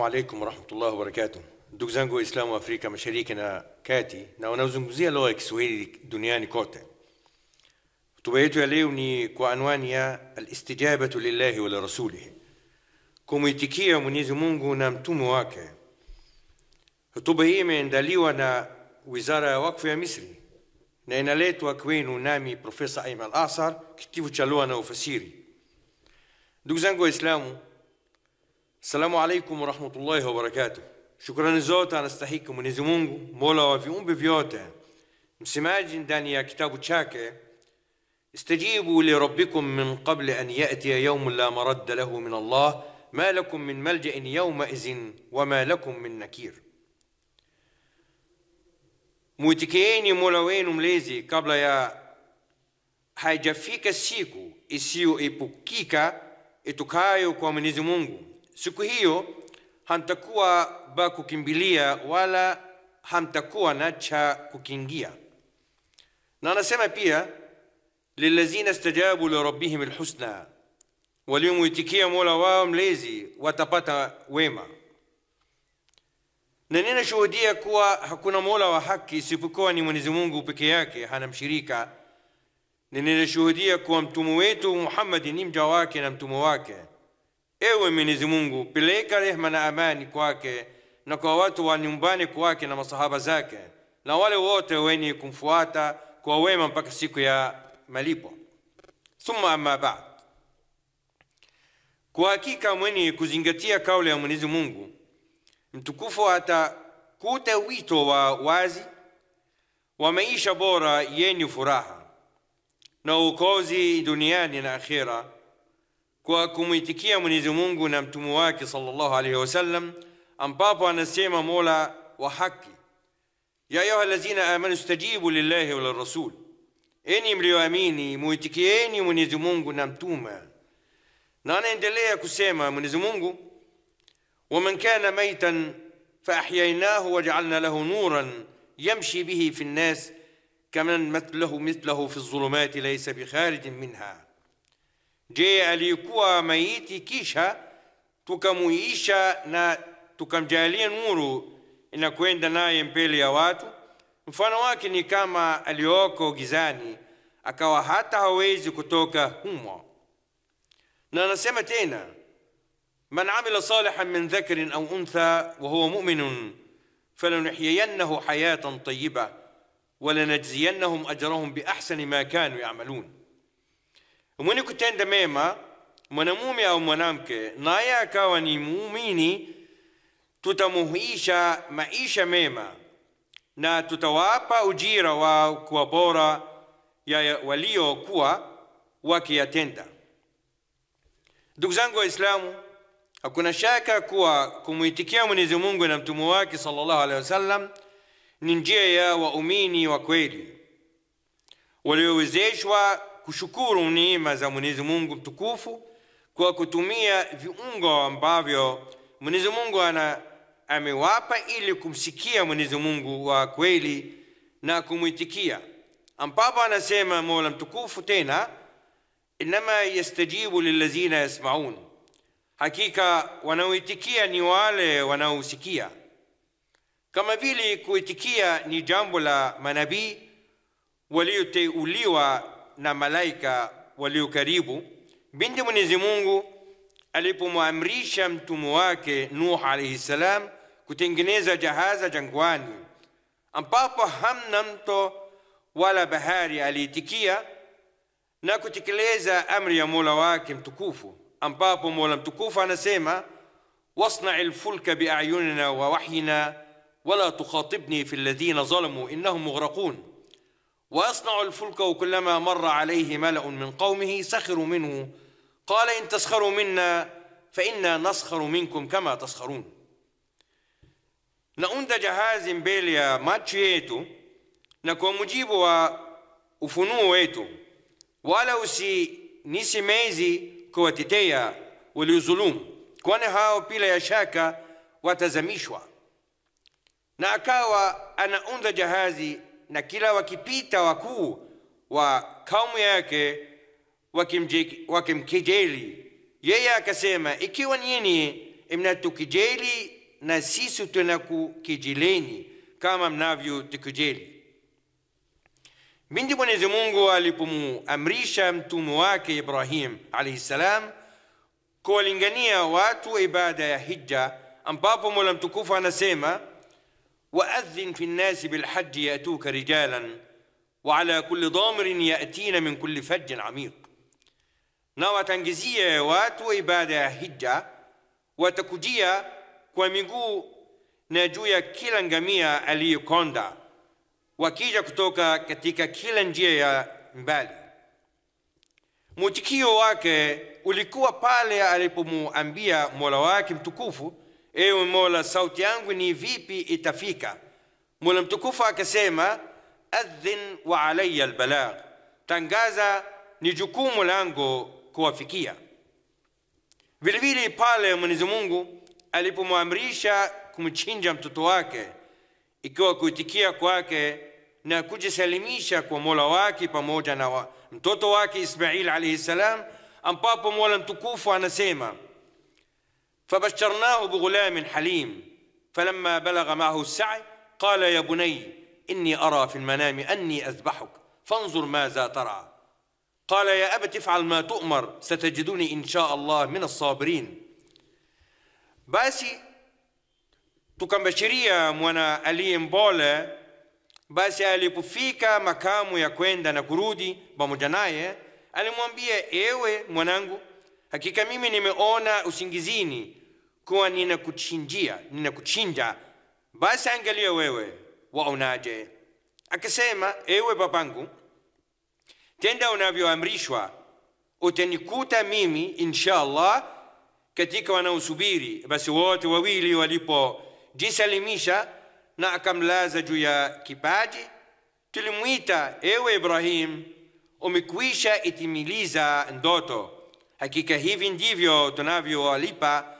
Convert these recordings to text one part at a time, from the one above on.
السلام عليكم ورحمة الله وبركاته دوك زانجو اسلام وأفريقيا مشاريكنا كاتي ناو ناو زنگوزيا لو اكسويري دنياني كوتا تبيت عليوني كوانوانيا الاستجابة لله ولرسوله كوميتيكيا منيزي مونغو نامتومو واكا تبهي من داليوانا وزارة وقف يا مصري نينا ليتو kwenu نامي Profesa أيمن الأعصر كتيفو cha lugha na ufasiri. Ndugu zangu السلام عليكم ورحمة الله وبركاته شكرا زوتا أنا استحيكم ونزمونغو مولا وفي أم بفيوتا مسماجن دانيا كتاب تشاكا استجيبوا لربكم من قبل أن يأتي يوم لا مرد له من الله ما لكم من ملجأ يومئذ وما لكم من نكير موتكيني مولوين مليزي قبل يا حاجة فيك السيكو السيو إبوكيكا إتوكايو كومنزمونغو siku hiyo hamtakuwa ba kukimbilia wala hamtakuwa na cha kukingia. Na anasema pia lilazina stajabu li rabbihim alhusna, waliomwitikia mola wao mlezi watapata wema. Na ninashuhudia kuwa hakuna mola wa haki isipokuwa ni Mwenyezi Mungu peke yake, hana mshirika. shuhudia kuwa mtume wetu Muhammad ni mja wake na mtume wake Ewe Mwenyezi Mungu, peleka rehema na amani kwake na kwa watu wa nyumbani kwake na masahaba zake na wale wote wenye kumfuata kwa wema mpaka siku ya malipo. Thumma amma ba'd, kwa hakika mwenye kuzingatia kauli ya Mwenyezi Mungu mtukufu atakuta wito wa wazi wa maisha bora yenye furaha na ukozi duniani na akhera kwa kumuitikia Mwenyezi Mungu na mtume wake sallallahu alaihi wasallam, ambapo anasema Mola wa haki, ya ayuha lazina amanu stajibu lillahi wa lirasul, enyi mlioamini muitikieni Mwenyezi Mungu na mtume. Na anaendelea kusema Mwenyezi Mungu, waman kana maitan faahyainahu wajaalna lahu nuran yamshi bihi fi nnas kaman matlahu mithlahu fi dhulumati laysa bikharijin minha je aliyekuwa kisha tukamuisha na tukamjalia nuru inakwenda naye mbele ya watu. Mfano wake ni kama alioko gizani, akawa hata hawezi kutoka humo. Na anasema tena, man amila salihan min dhakarin au untha wa huwa muminun falanuhyiyannahu hayatan ولنجزينهم walanajziyannahum ajrahum ما ma kanu yamalun mwenye kutenda mema mwanamume au mwanamke, naye akawa ni muumini, tutamuhuisha maisha mema na tutawapa ujira wao kuwa bora ya waliokuwa wakiyatenda. Ndugu zangu Waislamu, hakuna shaka kuwa kumwitikia Mwenyezi Mungu na mtume wake sallallahu alaihi wasallam ni njia ya waumini wa kweli waliowezeshwa kushukuru neema za Mwenyezi Mungu mtukufu kwa kutumia viungo ambavyo Mwenyezi Mungu ana amewapa ili kumsikia Mwenyezi Mungu wa kweli na kumwitikia, ambapo anasema Mola mtukufu tena, innama yastajibu lilazina yasmaun, hakika wanaoitikia ni wale wanaosikia. Kama vile kuitikia ni jambo la manabii walioteuliwa na malaika karibu binti Mwenyezi Mungu alipomwamrisha mtumwa wake Nuh alayhi salam kutengeneza jahaza jangwani ambapo hamna mto wala bahari, aliitikia na kutekeleza amri ya Mola wake mtukufu, ambapo Mola mtukufu anasema wasnai lfulka biayunina wa wahyina wala tukhatibni fi ladhina zalamu innahum mughraqun ويصنع الفلك وكلما مر عليه ملأ من قومه سخروا منه قال إن تسخروا منا فإنا نسخر منكم كما تسخرون نأوند جهاز بيليا ماتشيتو نكو مجيب وفنو ويتو ولو سي نيسي ميزي كواتيتيا وليزلوم كواني هاو بيلا يشاكا وتزميشوا نأكاوى أنا أوند جهازي na kila wakipita wakuu wa kaumu yake wakimkejeli. Yeye akasema, ikiwa nyini mnatukijeli na sisi tunakukijeleni kama mnavyo tukijeli Bindi Mwenyezi Mungu alipomuamrisha mtume wake Ibrahim alaihi ssalam kuwalingania watu wa ibada ya hija, ambapo Mola mtukufu anasema وأذن في الناس بالحج يأتوك رجالا وعلى كل ضامر يأتين من كل فج عميق نوا تنجزية واتو إبادة هجة وتكجية كوميقو ناجويا كلا جميع ألي كوندا وكيجا كتوكا كتيكا كلا جيا مبالي متكيو واكي ulikuwa pale alipomwambia mola wake mtukufu ewe Mola, sauti yangu ni vipi itafika? Mola mtukufu akasema, adhin wa alayya albalagh, tangaza ni jukumu langu kuwafikia. Vilevile pale Mwenyezi Mungu alipomwamrisha kumchinja mtoto wake, ikiwa kuitikia kwake na kujisalimisha kwa Mola wake pamoja na wa, mtoto wake Ismail alayhi salam, ambapo Mola mtukufu anasema فبشرناه بغلام حليم فلما بلغ معه السعي قال يا بني إني أرى في المنام أني أذبحك فانظر ماذا ترعى قال يا أبت افعل ما تؤمر ستجدني إن شاء الله من الصابرين باسي تكن بشرية وانا أليم بولا باسي ألي بفيكا مكامو يكوين دانا كرودي بمجناية ألي موانبيا إيوي موانانجو هكيكا ميمي نمي أونا kuwa ninakuchinjia, ninakuchinja, basi angalia wewe waonaje? Akasema, ewe babangu, tenda unavyoamrishwa, utanikuta mimi insha Allah katika wanaosubiri. Basi wote wawili walipojisalimisha na akamlaza juu ya kipaji, tulimwita ewe Ibrahim, umekwisha itimiliza ndoto, hakika hivi ndivyo tunavyowalipa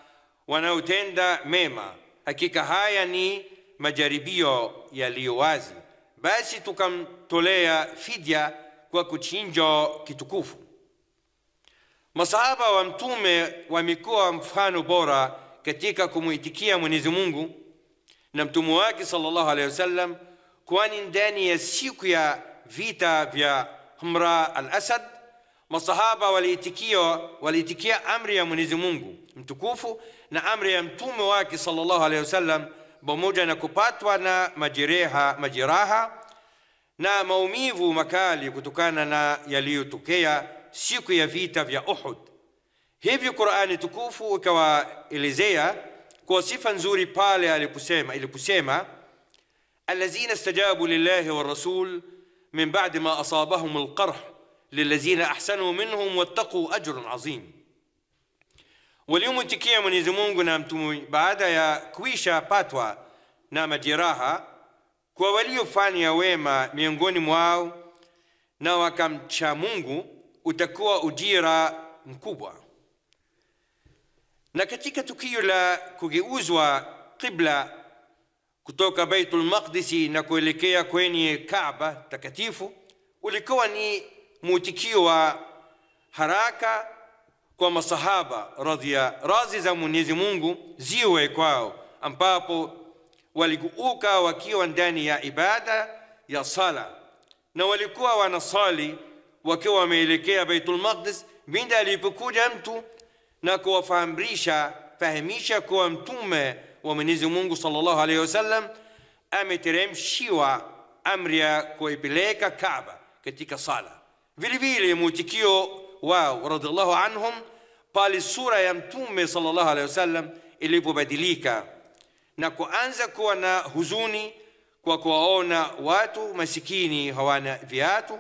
wanaotenda mema, hakika haya ni majaribio yaliyo wazi. Basi tukamtolea fidya kwa kuchinjwa kitukufu. Masahaba wa Mtume wamekuwa mfano bora katika kumwitikia Mwenyezi Mungu na mtume wake sallallahu alaihi wasallam, kwani ndani ya siku ya vita vya Humra al-Asad masahaba waliitikia waliitikia amri ya Mwenyezi Mungu mtukufu na amri ya mtume wake sallallahu alaihi wasallam pamoja na kupatwa na majereha majeraha na maumivu makali kutokana na yaliyotokea siku ya vita vya Uhud. Hivyo Qur'ani tukufu ikawaelezea kwa sifa nzuri pale aliposema iliposema allazina stajabu lillahi wa rasul min ba'di ma asabahum alqarh lilazina ahsanu minhum wattaqu ajrun azim walimtikia Mwenyezi Mungu na mtume baada ya kuisha patwa na majeraha kwa waliofanya wema miongoni mwao na wakamcha Mungu utakuwa ujira mkubwa. Na katika tukio la kugeuzwa qibla kutoka Baitul Maqdisi na kuelekea kwenye Kaaba takatifu ulikuwa ni mwitikio wa haraka kwa masahaba radhia razi za Mwenyezi Mungu ziwe kwao, ambapo walikuuka wakiwa ndani ya ibada ya sala na walikuwa wanasali wakiwa wameelekea Baitul Maqdis binda alipokuja mtu na kuwafahamisha fahamisha kuwa mtume wa Mwenyezi Mungu sallallahu alaihi wasallam ameteremshiwa amri ya kuipeleka Kaaba katika sala. Vilevile mwitikio ورضي الله عنهم قال السورة يمتوم صلى الله عليه وسلم اللي ببدليكا نكو أنزا كونا هزوني وكوانا واتو مسكيني هوانا فياتو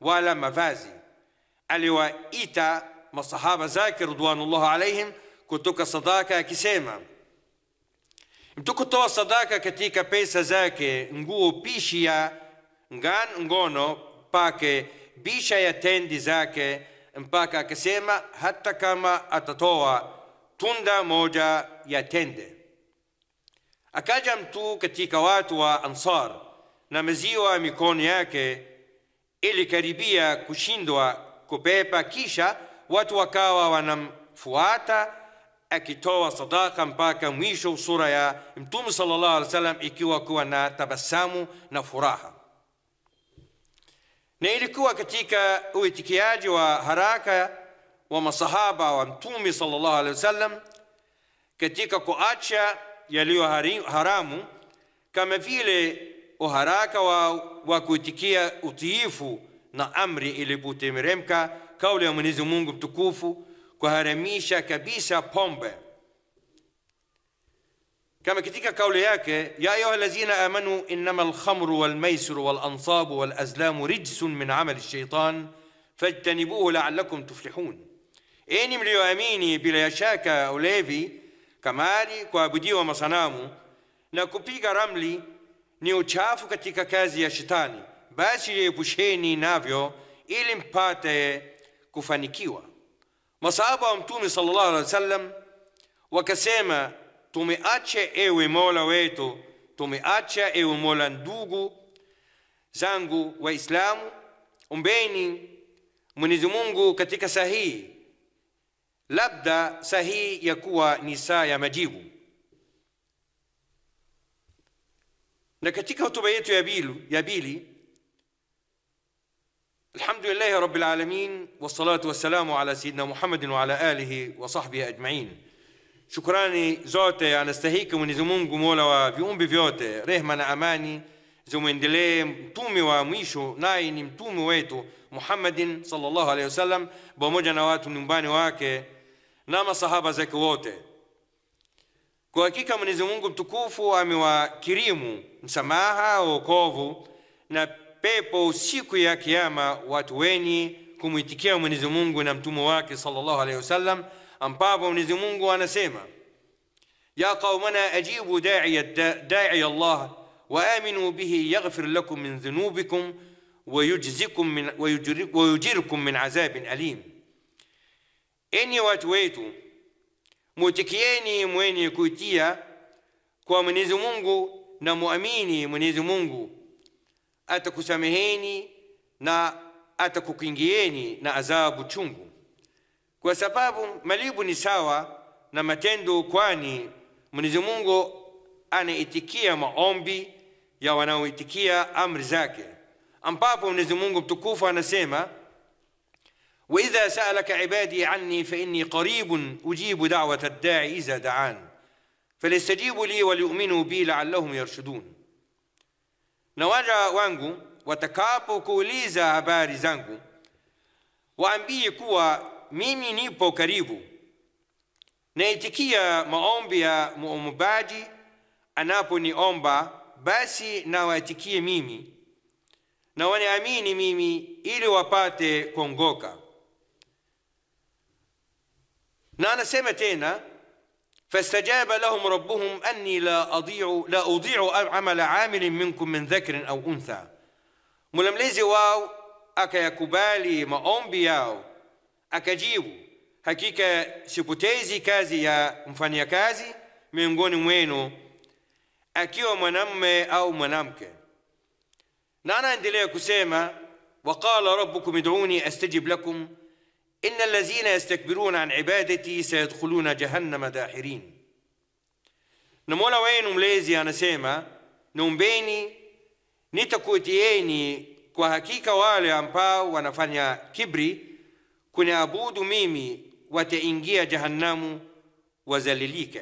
ولا مفازي ألي وإيتا ما الصحابة ذاكر رضوان الله عليهم كتوك صداكا كسيما امتوك تو صداكا كتيكا بيسا ذاكي نقو بيشيا نغان نغونو باكي بيشيا تندي ذاكي mpaka akasema hata kama atatoa tunda moja ya tende. Akaja mtu katika watu wa Ansar na maziwa mikono yake ilikaribia kushindwa kupepa kisha watu wakawa wanamfuata akitoa sadaka mpaka mwisho sura ya Mtume sallallahu alaihi wasallam, ikiwa kuwa na tabasamu na furaha na ilikuwa katika uitikiaji wa haraka wa masahaba wa mtume sallallahu alaihi wasallam katika kuacha yaliyo haramu kama vile uharaka wa, wa kuitikia utiifu na amri ilipotemeremka kauli ya Mwenyezi Mungu mtukufu kuharamisha kabisa pombe Kama katika kauli yake ya ayuha allazina amanu innama alkhamru walmaisiru walansabu walazlamu rijsun min amali shaitan fajtanibuhu laalakum tuflihun, enyi mliyoamini, bila shaka ulevi, kamari, kuabudiwa masanamu na kupiga ramli ni uchafu katika kazi ya shetani, basi jiepusheni navyo ili mpate kufanikiwa. Masahaba wa Mtume sallallahu alaihi wasallam wakasema tumeacha ewe mola wetu tumeacha ewe mola ndugu zangu waislamu ombeni mwenyezi mungu katika sahihi labda sahihi ya kuwa ni saa ya majibu na katika hotuba yetu ya bilu, ya pili alhamdulillahi rabbil alamin wassalatu wassalamu ala sayyidina muhammadin wa ala alihi wa sahbihi ajmain Shukrani zote anastahiki Mwenyezi Mungu, mola wa viumbi vyote. Rehma na amani zimwendelee mtume wa mwisho, naye ni mtume wetu Muhammadin salllahu alehi wasallam, pamoja na watu nyumbani wake na masahaba zake wote. Kwa hakika Mwenyezi Mungu mtukufu amewakirimu msamaha, wokovu na pepo siku ya kiama watu wenye kumwitikia Mwenyezi Mungu na mtume wake salllahu alehi wasallam ambapo Mwenyezi Mungu anasema ya qaumana ajibu da'iya da'i Allah wa aminu bihi yaghfir lakum min dhunubikum yujzikum min yujirukum min adhabin alim enyi watu wetu mutikieni mwenye kuitia kwa Mwenyezi Mungu na muamini Mwenyezi Mungu atakusameheni na atakukingieni na adhabu chungu kwa sababu malibu ni sawa na matendo, kwani Mwenyezi Mungu anaitikia maombi ya wanaoitikia amri zake, ambapo Mwenyezi Mungu mtukufu anasema wa idha saalaka ibadi anni fa inni qaribun ujibu dawata ad-da'i idha daan falistajibu li wa waliuminuu bi laallahum yarshudun, na waja wangu watakapokuuliza habari zangu waambie kuwa mimi nipo karibu. Naitikia maombi ya muombaji omba basi nawaitikie mimi na amini mimi, ili wapate kuongoka. Na anasema tena fastajaba lahum rabbuhum anni la adiu la udiu amala amilin minkum min dhakarin au untha, mulamlezi wao akayakubali maombi yao akajibu hakika sipotezi kazi ya mfanyakazi miongoni mwenu akiwa mwanamme au mwanamke na anaendelea kusema waqala rabbukum id'uni astajib lakum inna allazina yastakbiruna an ibadati sayadkhuluna jahannama dakhirin na mola wenu mlezi anasema naombeni nitakutieni kwa hakika wale ambao wanafanya kibri kunaabudu mimi wataingia jahannamu wazalilika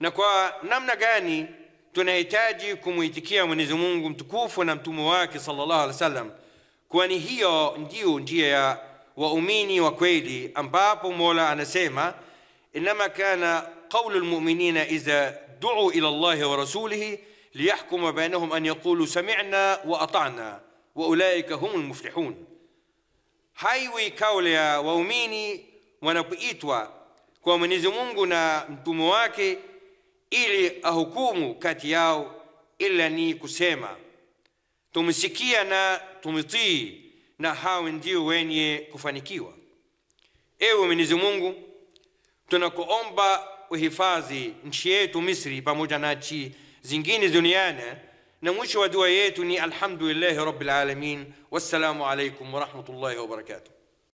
na kwa namna gani tunahitaji kumwitikia mwenyezi mungu mtukufu na mtume wake sallallahu alaihi wasallam kwani hiyo ndiyo njia ya waumini wa kweli ambapo mola anasema inama kana qawlu lmuminina idha duu ila llahi wa rasulihi liyahkuma bainahum an yaqulu samina wa atana wa ulaika hum lmuflihun haiwi kauli ya waumini wanapoitwa kwa Mwenyezi Mungu na mtume wake ili ahukumu kati yao, ila ni kusema tumsikia na tumtii, na hao ndio wenye kufanikiwa. Ewe Mwenyezi Mungu, tunakuomba uhifadhi nchi yetu Misri pamoja na nchi zingine duniani نموش ودويتني الحمد لله رب العالمين والسلام عليكم ورحمة الله وبركاته